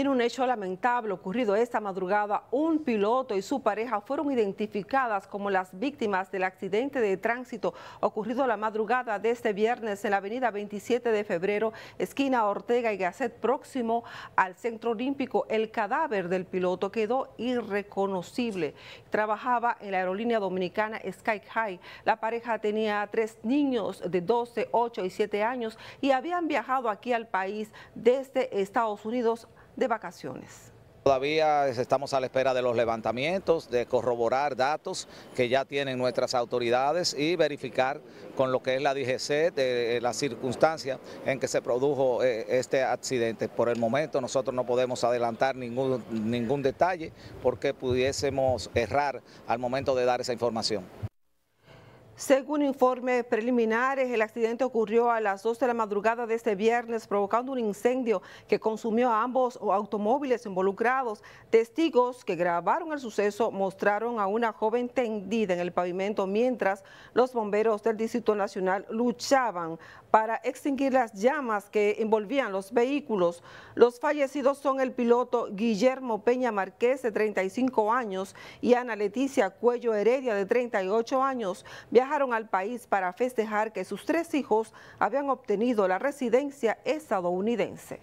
en un hecho lamentable ocurrido esta madrugada, un piloto y su pareja fueron identificadas como las víctimas del accidente de tránsito ocurrido la madrugada de este viernes en la avenida 27 de febrero, esquina Ortega y Gasset, próximo al Centro Olímpico. El cadáver del piloto quedó irreconocible. Trabajaba en la aerolínea dominicana Sky High. La pareja tenía tres niños de 12, 8 y 7 años y habían viajado aquí al país desde Estados Unidos de vacaciones. Todavía estamos a la espera de los levantamientos, de corroborar datos que ya tienen nuestras autoridades y verificar con lo que es la DGC de eh, la circunstancia en que se produjo eh, este accidente. Por el momento nosotros no podemos adelantar ningún, ningún detalle porque pudiésemos errar al momento de dar esa información. Según informes preliminares, el accidente ocurrió a las 2 de la madrugada de este viernes, provocando un incendio que consumió a ambos automóviles involucrados. Testigos que grabaron el suceso mostraron a una joven tendida en el pavimento mientras los bomberos del Distrito Nacional luchaban para extinguir las llamas que envolvían los vehículos. Los fallecidos son el piloto Guillermo Peña Marqués, de 35 años, y Ana Leticia Cuello Heredia, de 38 años viajaron al país para festejar que sus tres hijos habían obtenido la residencia estadounidense.